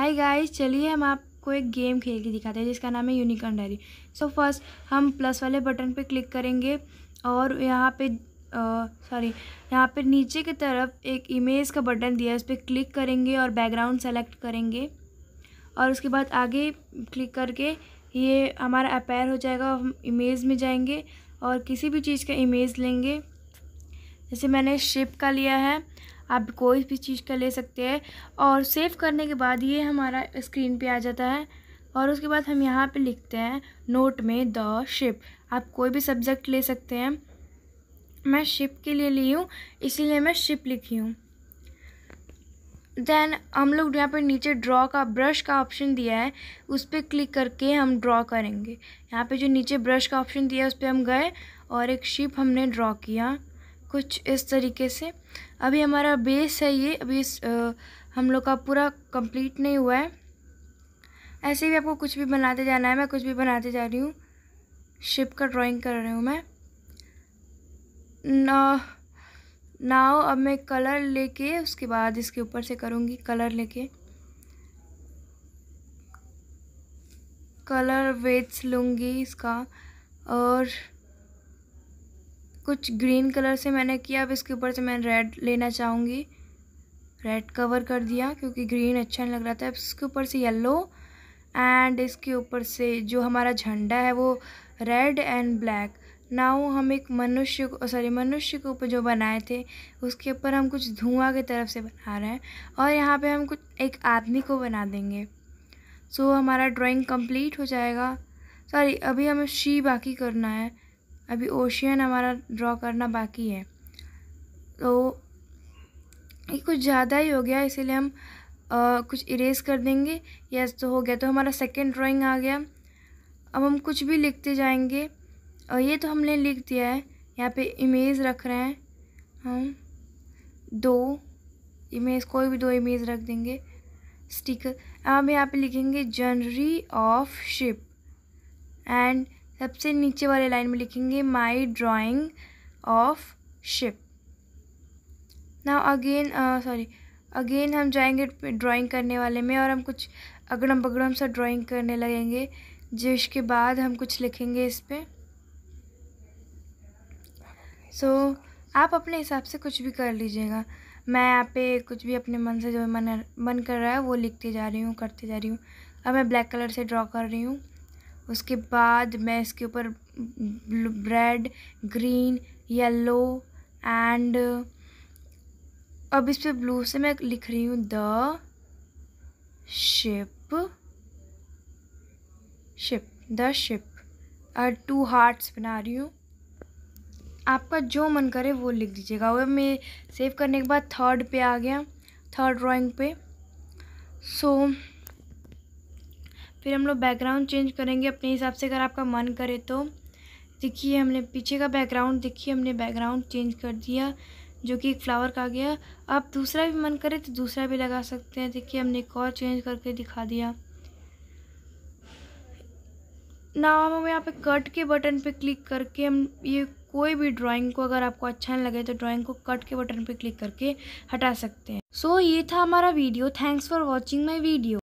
hi guys चलिए हम आपको एक गेम खेल के दिखाते हैं जिसका नाम है यूनिकॉर्न डायरी सो फर्स्ट हम प्लस वाले बटन पे क्लिक करेंगे और यहाँ पे सॉरी यहाँ पे नीचे की तरफ एक इमेज का बटन दिया है उस पर क्लिक करेंगे और बैकग्राउंड सेलेक्ट करेंगे और उसके बाद आगे क्लिक करके ये हमारा अपेयर हो जाएगा हम इमेज में जाएंगे और किसी भी चीज़ का इमेज लेंगे जैसे मैंने शिप का लिया है आप कोई भी चीज़ का ले सकते हैं और सेव करने के बाद ये हमारा स्क्रीन पे आ जाता है और उसके बाद हम यहाँ पे लिखते हैं नोट में द शिप आप कोई भी सब्जेक्ट ले सकते हैं मैं शिप के लिए ली हूँ इसीलिए मैं शिप लिखी हूँ देन हम लोग यहाँ पर नीचे ड्रॉ का ब्रश का ऑप्शन दिया है उस पर क्लिक करके हम ड्रॉ करेंगे यहाँ पे जो नीचे ब्रश का ऑप्शन दिया है उस पर हम गए और एक शिप हमने ड्रॉ किया कुछ इस तरीके से अभी हमारा बेस है ये अभी इस आ, हम लोग का पूरा कंप्लीट नहीं हुआ है ऐसे भी आपको कुछ भी बनाते जाना है मैं कुछ भी बनाते जा रही हूँ शिप का ड्राइंग कर रही हूँ मैं ना नाव अब मैं कलर लेके उसके बाद इसके ऊपर से करूँगी कलर लेके कलर वेट्स लूँगी इसका और कुछ ग्रीन कलर से मैंने किया अब इसके ऊपर से मैं रेड लेना चाहूँगी रेड कवर कर दिया क्योंकि ग्रीन अच्छा नहीं लग रहा था अब इसके ऊपर से येलो एंड इसके ऊपर से जो हमारा झंडा है वो रेड एंड ब्लैक नाउ हम एक मनुष्य को सॉरी मनुष्य के ऊपर जो बनाए थे उसके ऊपर हम कुछ धुआं की तरफ से बना रहे हैं और यहाँ पे हम कुछ एक आदमी को बना देंगे सो so, हमारा ड्राइंग कंप्लीट हो जाएगा सॉरी अभी हमें शी बाकी करना है अभी ओशियन हमारा ड्रॉ करना बाकी है तो ये कुछ ज़्यादा ही हो गया इसीलिए हम आ, कुछ इरेज कर देंगे यस तो हो गया तो हमारा सेकेंड ड्राइंग आ गया अब हम कुछ भी लिखते जाएंगे और ये तो हमने लिख दिया है यहाँ पे इमेज रख रहे हैं हम दो इमेज कोई भी दो इमेज रख देंगे स्टिकर अब यहाँ पे लिखेंगे जनरी ऑफ शिप एंड सबसे नीचे वाले लाइन में लिखेंगे my drawing of ship now again sorry again हम जाएंगे ड्राइंग करने वाले में और हम कुछ अगड़म बगड़म सा ड्राइंग करने लगेंगे जिसके बाद हम कुछ लिखेंगे इस पर सो so, आप अपने हिसाब से कुछ भी कर लीजिएगा मैं यहाँ पे कुछ भी अपने मन से जो मन मन कर रहा है वो लिखती जा रही हूँ करती जा रही हूँ अब मैं ब्लैक कलर से ड्रॉ कर रही हूँ उसके बाद मैं इसके ऊपर रेड ग्रीन येलो एंड अब इस पर ब्लू से मैं लिख रही हूँ the ship ship the ship और टू हार्ट्स बना रही हूँ आपका जो मन करे वो लिख दीजिएगा वह मैं सेव करने के बाद थर्ड पे आ गया थर्ड ड्राइंग पे सो so, फिर हम लोग बैकग्राउंड चेंज करेंगे अपने हिसाब से अगर आपका मन करे तो देखिए हमने पीछे का बैकग्राउंड देखिए हमने बैकग्राउंड चेंज कर दिया जो कि एक फ्लावर का गया आप दूसरा भी मन करे तो दूसरा भी लगा सकते हैं देखिए हमने एक और चेंज करके दिखा दिया ना हम यहाँ पे कट के बटन पे क्लिक करके हम ये कोई भी ड्राइंग को अगर आपको अच्छा नहीं लगे तो ड्राइंग को कट के बटन पे क्लिक करके हटा सकते हैं सो so, ये था हमारा video thanks for watching my video